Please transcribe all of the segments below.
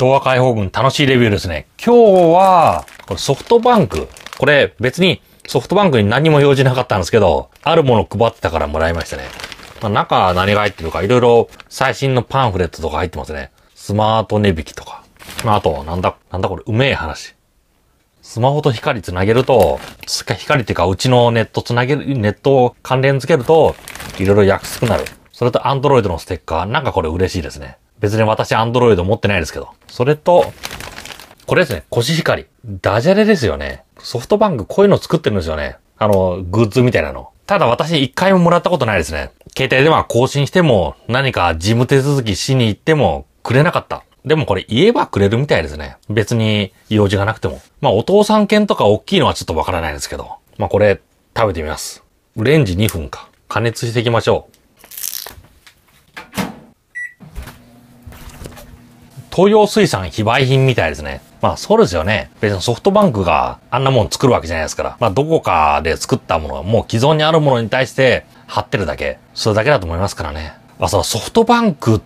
動画解放軍楽しいレビューですね。今日は、これソフトバンク。これ別にソフトバンクに何も用事なかったんですけど、あるもの配ってたからもらいましたね。まあ、中何が入ってるか、いろいろ最新のパンフレットとか入ってますね。スマート値引きとか。まあ、あと、なんだ、なんだこれ、うめえ話。スマホと光つなげると、光っていうか、うちのネットつなげる、ネットを関連付けると、いろいろ安くなる。それと Android のステッカー、なんかこれ嬉しいですね。別に私アンドロイド持ってないですけど。それと、これですね、コシヒカリ。ダジャレですよね。ソフトバンクこういうの作ってるんですよね。あの、グッズみたいなの。ただ私一回ももらったことないですね。携帯では更新しても、何か事務手続きしに行ってもくれなかった。でもこれ言えばくれるみたいですね。別に用事がなくても。まあお父さん犬とか大きいのはちょっとわからないですけど。まあこれ食べてみます。レンジ2分か。加熱していきましょう。東洋水産非売品みたいですね。まあそうですよね。別にソフトバンクがあんなもん作るわけじゃないですから。まあどこかで作ったものはもう既存にあるものに対して貼ってるだけ。それだけだと思いますからね。まあそのソフトバンクっ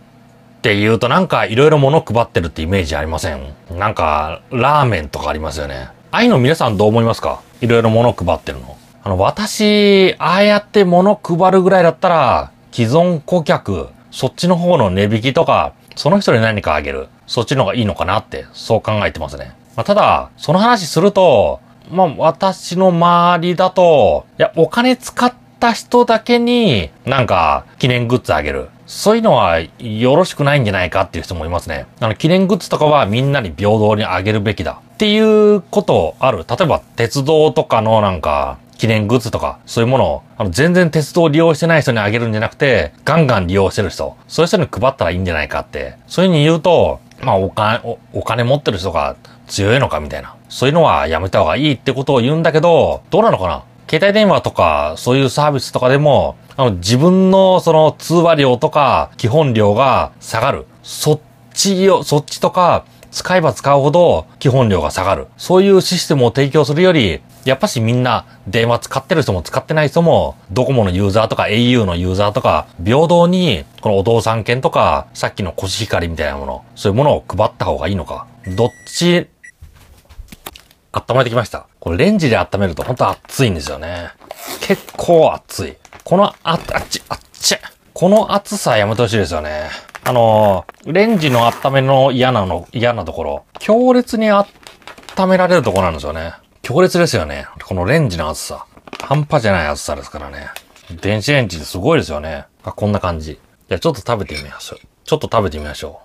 て言うとなんか色々物配ってるってイメージありませんなんかラーメンとかありますよね。ああいうの皆さんどう思いますか色々物配ってるの。あの私、ああやって物配るぐらいだったら既存顧客、そっちの方の値引きとか、その人に何かあげる。そっちの方がいいのかなって、そう考えてますね。まあ、ただ、その話すると、まあ、私の周りだと、いや、お金使った人だけに、なんか、記念グッズあげる。そういうのはよろしくないんじゃないかっていう人もいますね。あの、記念グッズとかはみんなに平等にあげるべきだ。っていうことある。例えば、鉄道とかのなんか、記念グッズとか、そういうものを、あの、全然鉄道を利用してない人にあげるんじゃなくて、ガンガン利用してる人、そういう人に配ったらいいんじゃないかって、そういうふうに言うと、まあ、お金、お金持ってる人が強いのかみたいな。そういうのはやめた方がいいってことを言うんだけど、どうなのかな携帯電話とか、そういうサービスとかでも、あの、自分のその通話料とか、基本料が下がる。そっちよ、そっちとか、使えば使うほど基本料が下がる。そういうシステムを提供するより、やっぱしみんな電話使ってる人も使ってない人も、ドコモのユーザーとか au のユーザーとか、平等に、このお父さん券とか、さっきのコシヒカリみたいなもの、そういうものを配った方がいいのか。どっち、温めてきました。これレンジで温めると本当熱いんですよね。結構熱い。このあ、あっち、あっち。この熱さやめてほしいですよね。あのー、レンジの温めの嫌なの、嫌なところ、強烈に温められるところなんですよね。強烈ですよね。このレンジの熱さ。半端じゃない熱さですからね。電子レンジすごいですよね。あ、こんな感じ。じゃあちょっと食べてみましょう。ちょっと食べてみましょ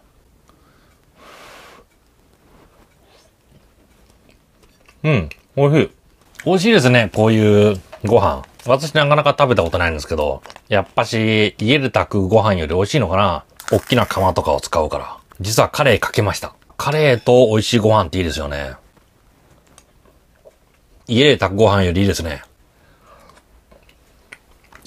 う。うん、美味しい。美味しいですね、こういうご飯。私なかなか食べたことないんですけど、やっぱし、家で炊くご飯より美味しいのかな大きな釜とかを使うから。実はカレーかけました。カレーと美味しいご飯っていいですよね。家で炊くご飯よりいいですね。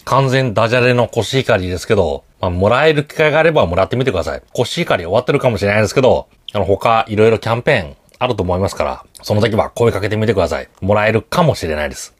完全ダジャレのコシヒカリですけど、まあ、もらえる機会があればもらってみてください。コシヒカリ終わってるかもしれないですけど、あの他いろいろキャンペーンあると思いますから、その時は声かけてみてください。もらえるかもしれないです。